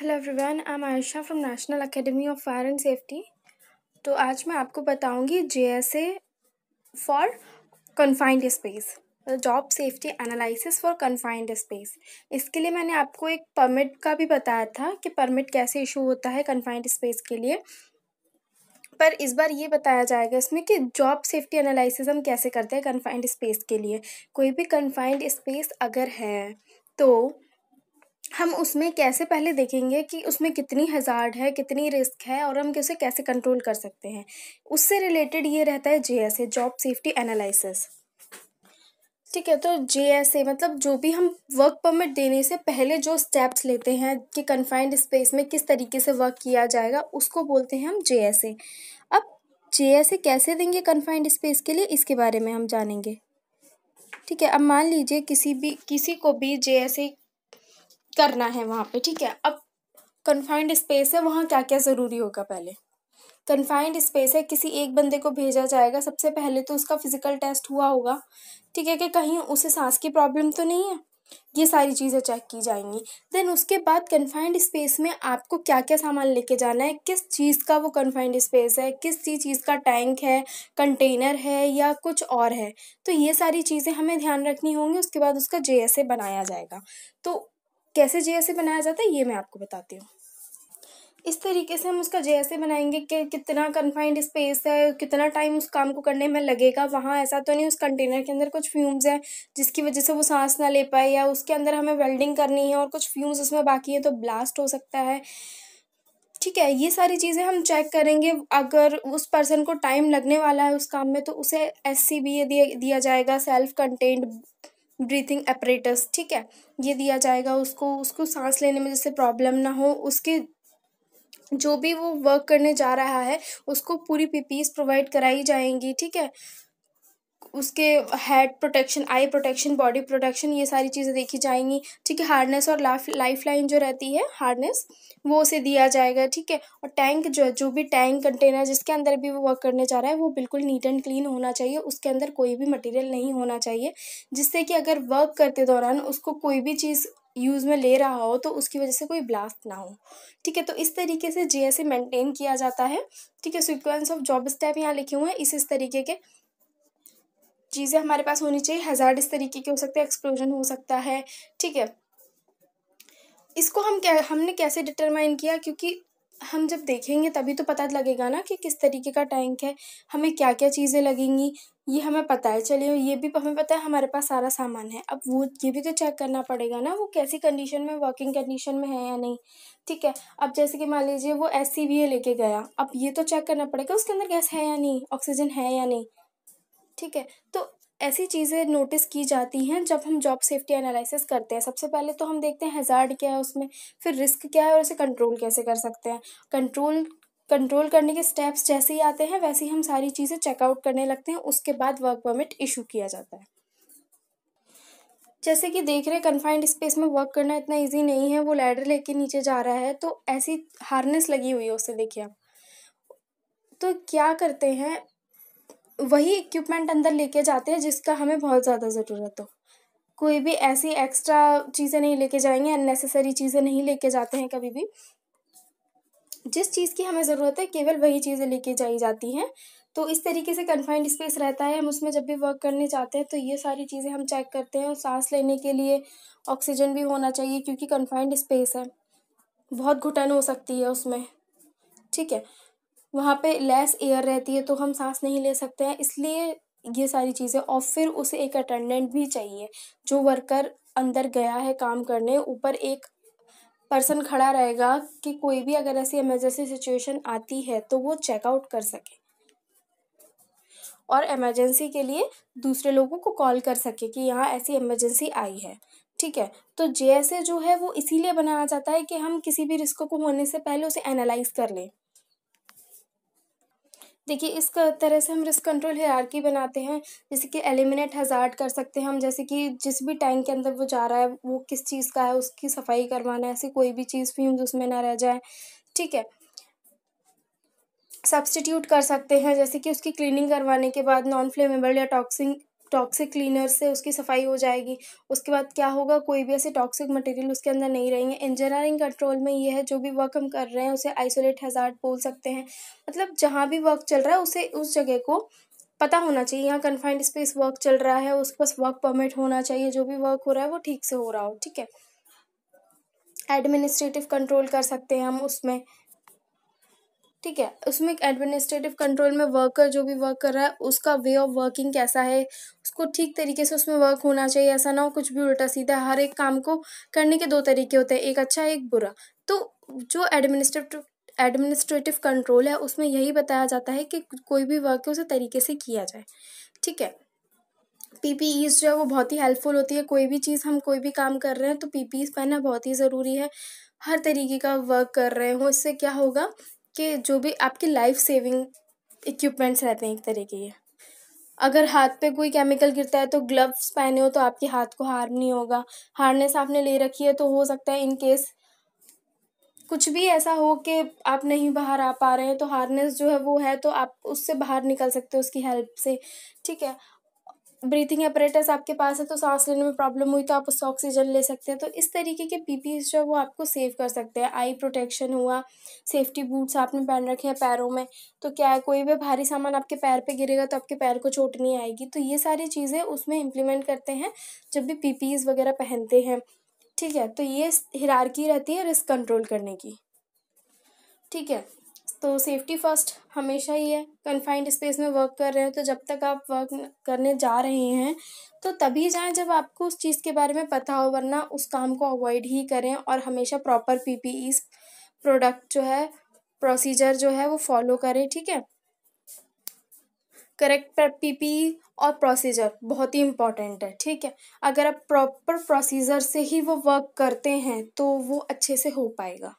hello everyone I am Ayesha from national academy of fire and safety तो आज मैं आपको बताऊंगी JSA for confined space job safety analysis for confined space इसके लिए मैंने आपको एक परमिट का भी बताया था कि परमिट कैसे इशू होता है कन्फाइंड स्पेस के लिए पर इस बार ये बताया जाएगा इसमें कि जॉब सेफ्टी एनालिसिस हम कैसे करते हैं कन्फाइंड स्पेस के लिए कोई भी कन्फाइंड स्पेस अगर है तो हम उसमें कैसे पहले देखेंगे कि उसमें कितनी हज़ार्ड है कितनी रिस्क है और हम उसे कैसे कंट्रोल कर सकते हैं उससे रिलेटेड ये रहता है J S A job safety analysis ठीक है तो जे एस ए मतलब जो भी हम वर्क परमिट देने से पहले जो स्टेप्स लेते हैं कि कन्फाइंड स्पेस में किस तरीके से वर्क किया जाएगा उसको बोलते हैं हम जे एस ए अब जे एस ए कैसे देंगे कन्फाइंड स्पेस के लिए इसके बारे में हम जानेंगे ठीक है अब मान लीजिए किसी भी किसी को भी जे एस ए करना है वहाँ पे ठीक है अब कन्फाइंड स्पेस है वहाँ क्या क्या ज़रूरी होगा पहले कन्फाइंड स्पेस है किसी एक बंदे को भेजा जाएगा सबसे पहले तो उसका फिजिकल टेस्ट हुआ होगा ठीक है कि कहीं उसे सांस की प्रॉब्लम तो नहीं है ये सारी चीज़ें चेक की जाएंगी देन उसके बाद कन्फाइंड स्पेस में आपको क्या क्या सामान लेके जाना है किस चीज़ का वो कन्फाइंड स्पेस है किस चीज़ का टैंक है कंटेनर है या कुछ और है तो ये सारी चीज़ें हमें ध्यान रखनी होंगी उसके बाद उसका जे बनाया जाएगा तो कैसे जे बनाया जाता है ये मैं आपको बताती हूँ इस तरीके से हम उसका जे बनाएंगे कि कितना कन्फाइंड स्पेस है कितना टाइम उस काम को करने में लगेगा वहाँ ऐसा तो नहीं उस कंटेनर के अंदर कुछ फ्यूम्स हैं जिसकी वजह से वो सांस ना ले पाए या उसके अंदर हमें वेल्डिंग करनी है और कुछ फ्यूम्स उसमें बाकी हैं तो ब्लास्ट हो सकता है ठीक है ये सारी चीज़ें हम चेक करेंगे अगर उस पर्सन को टाइम लगने वाला है उस काम में तो उसे एस सी बी दिया जाएगा सेल्फ कंटेंट ब्रीथिंग अपरेटस ठीक है ये दिया जाएगा उसको उसको सांस लेने में जैसे प्रॉब्लम ना हो उसके जो भी वो वर्क करने जा रहा है उसको पूरी पीपीज प्रोवाइड e कराई जाएंगी ठीक है उसके head protection eye protection body protection ये सारी चीज़ें देखी जाएंगी ठीक है हार्डनेस और लाइफ लाइफ लाइन जो रहती है हार्डनेस वो उसे दिया जाएगा ठीक है और टैंक जो जो भी टैंक कंटेनर जिसके अंदर भी वो वर्क करने जा रहा है वो बिल्कुल नीट एंड क्लीन होना चाहिए उसके अंदर कोई भी मटेरियल नहीं होना चाहिए जिससे कि अगर वर्क करते दौरान उसको कोई भी चीज़ यूज़ में ले रहा हो तो उसकी वजह से कोई ब्लास्ट ना हो ठीक है तो इस तरीके से जीएसए मेंटेन किया जाता है ठीक है सिक्वेंस ऑफ जॉब स्टेप यहाँ लिखे हुए हैं इस इस तरीके के चीज़ें हमारे पास होनी चाहिए हजार इस तरीके के हो सकते हैं एक्सप्लोजन हो सकता है ठीक है इसको हम क्या हमने कैसे डिटरमाइन किया क्योंकि हम जब देखेंगे तभी तो पता लगेगा ना कि किस तरीके का टैंक है हमें क्या क्या चीज़ें लगेंगी ये हमें पता है चलिए ये भी हमें पता है हमारे पास सारा सामान है अब वो ये भी तो चेक करना पड़ेगा ना वो कैसी कंडीशन में वर्किंग कंडीशन में है या नहीं ठीक है अब जैसे कि मान लीजिए वो एस सी लेके गया अब ये तो चेक करना पड़ेगा उसके अंदर गैस है या नहीं ऑक्सीजन है या नहीं ठीक है तो ऐसी चीज़ें नोटिस की जाती हैं जब हम जॉब सेफ्टी एनालिसिस करते हैं सबसे पहले तो हम देखते हैं हजार्ड क्या है उसमें फिर रिस्क क्या है और उसे कंट्रोल कैसे कर सकते हैं कंट्रोल कंट्रोल करने के स्टेप्स जैसे ही आते हैं वैसे ही हम सारी चीज़ें चेकआउट करने लगते हैं उसके बाद वर्क परमिट इशू किया जाता है जैसे कि देख रहे कन्फाइंड स्पेस में वर्क करना इतना ईजी नहीं है वो लैडर लेके नीचे जा रहा है तो ऐसी हार्नेस लगी हुई है उससे देखिए आप तो क्या करते हैं वही इक्विपमेंट अंदर लेके जाते हैं जिसका हमें बहुत ज़्यादा ज़रूरत हो कोई भी ऐसी एक्स्ट्रा चीज़ें नहीं लेके जाएंगे अननेसेसरी चीज़ें नहीं लेके जाते हैं कभी भी जिस चीज़ की हमें ज़रूरत है केवल वही चीज़ें लेके जाई जाती हैं तो इस तरीके से कन्फाइंड स्पेस रहता है हम उसमें जब भी वर्क करने जाते हैं तो ये सारी चीज़ें हम चेक करते हैं सांस लेने के लिए ऑक्सीजन भी होना चाहिए क्योंकि कन्फाइंड स्पेस है बहुत घुटन हो सकती है उसमें ठीक है वहाँ पे लेस एयर रहती है तो हम सांस नहीं ले सकते हैं इसलिए ये सारी चीज़ें और फिर उसे एक अटेंडेंट भी चाहिए जो वर्कर अंदर गया है काम करने ऊपर एक पर्सन खड़ा रहेगा कि कोई भी अगर ऐसी इमरजेंसी सिचुएशन आती है तो वो चेकआउट कर सके और इमरजेंसी के लिए दूसरे लोगों को कॉल कर सके कि यहाँ ऐसी इमरजेंसी आई है ठीक है तो जे जो है वो इसीलिए बनाया जाता है कि हम किसी भी रिस्क को होने से पहले उसे एनालाइज कर लें देखिए इस तरह से हम रिस्क कंट्रोल हेरारकी बनाते हैं जैसे कि एलिमिनेट हजार्ड कर सकते हैं हम जैसे कि जिस भी टैंक के अंदर वो जा रहा है वो किस चीज़ का है उसकी सफाई करवाना है ऐसी कोई भी चीज़ फ्यूम्स उसमें ना रह जाए ठीक है सब्सटीट्यूट कर सकते हैं जैसे कि उसकी क्लीनिंग करवाने के बाद नॉन फ्लेमेबल या टॉक्सिंग टॉक्सिक क्लीनर से उसकी सफाई हो जाएगी उसके बाद क्या होगा कोई भी ऐसे टॉक्सिक मटेरियल उसके अंदर नहीं रहेंगे इंजीनियरिंग कंट्रोल में ये है जो भी वर्क हम कर रहे हैं उसे आइसोलेट हजार्ड बोल सकते हैं मतलब जहाँ भी वर्क चल रहा है उसे उस जगह को पता होना चाहिए यहाँ कन्फाइंड स्पेस वर्क चल रहा है उसके पास वर्क परमिट होना चाहिए जो भी वर्क हो रहा है वो ठीक से हो रहा हो ठीक है एडमिनिस्ट्रेटिव कंट्रोल कर सकते हैं हम उसमें ठीक है उसमें एडमिनिस्ट्रेटिव कंट्रोल में वर्कर जो भी वर्क कर रहा है उसका वे ऑफ वर्किंग कैसा है उसको ठीक तरीके से उसमें वर्क होना चाहिए ऐसा ना हो कुछ भी उल्टा सीधा हर एक काम को करने के दो तरीके होते हैं एक अच्छा एक बुरा तो जो एडमिनिस्ट्रेटिव एडमिनिस्ट्रेटिव कंट्रोल है उसमें यही बताया जाता है कि कोई भी वर्क उसे तरीके से किया जाए ठीक है पीपीईज जो है वो बहुत ही हेल्पफुल होती है कोई भी चीज़ हम कोई भी काम कर रहे हैं तो पीपीईज पहनना बहुत ही ज़रूरी है हर तरीके का वर्क कर रहे हो इससे क्या होगा कि जो भी आपकी लाइफ सेविंग इक्विपमेंट्स रहते हैं एक तरह के ये अगर हाथ पे कोई केमिकल गिरता है तो ग्लव्स पहने हो तो आपके हाथ को हार्म नहीं होगा हार्नेस आपने ले रखी है तो हो सकता है इन केस कुछ भी ऐसा हो कि आप नहीं बाहर आ पा रहे हैं तो हार्नेस जो है वो है तो आप उससे बाहर निकल सकते हो उसकी हेल्प से ठीक है ब्रीथिंग अपरेटस आपके पास है तो सांस लेने में प्रॉब्लम हुई तो आप उससे ऑक्सीजन ले सकते हैं तो इस तरीके के पी जो है वो आपको सेव कर सकते हैं आई प्रोटेक्शन हुआ सेफ्टी बूट्स आपने पहन रखे हैं पैरों में तो क्या है कोई भी भारी सामान आपके पैर पे गिरेगा तो आपके पैर को चोट नहीं आएगी तो ये सारी चीज़ें उसमें इम्प्लीमेंट करते हैं जब भी पी वगैरह पहनते हैं ठीक है तो ये हिरारकी रहती है रिस्क कंट्रोल करने की ठीक है तो सेफ्टी फर्स्ट हमेशा ही है कन्फाइंड स्पेस में वर्क कर रहे हैं तो जब तक आप वर्क करने जा रहे हैं तो तभी जाएं जब आपको उस चीज़ के बारे में पता हो वरना उस काम को अवॉइड ही करें और हमेशा प्रॉपर पी प्रोडक्ट जो है प्रोसीजर जो है वो फॉलो करें ठीक है करेक्ट पीपीई e और प्रोसीजर बहुत ही इम्पॉर्टेंट है ठीक है अगर आप प्रॉपर प्रोसीजर से ही वो वर्क करते हैं तो वो अच्छे से हो पाएगा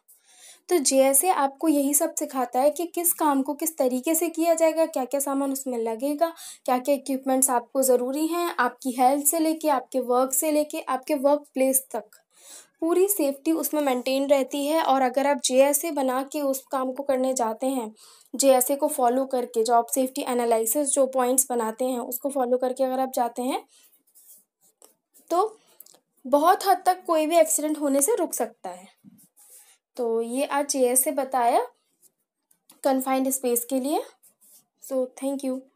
तो जे आपको यही सब सिखाता है कि किस काम को किस तरीके से किया जाएगा क्या क्या सामान उसमें लगेगा क्या क्या इक्विपमेंट्स आपको ज़रूरी हैं आपकी हेल्थ से लेके आपके वर्क से लेके आपके वर्क प्लेस तक पूरी सेफ्टी उसमें मेंटेन रहती है और अगर आप जे बना के उस काम को करने जाते हैं जे को फॉलो करके जॉब सेफ्टी एनालिसिस जो पॉइंट्स बनाते हैं उसको फॉलो करके अगर आप जाते हैं तो बहुत हद तक कोई भी एक्सीडेंट होने से रुक सकता है तो ये आज चेयर से बताया कन्फाइंड स्पेस के लिए सो थैंक यू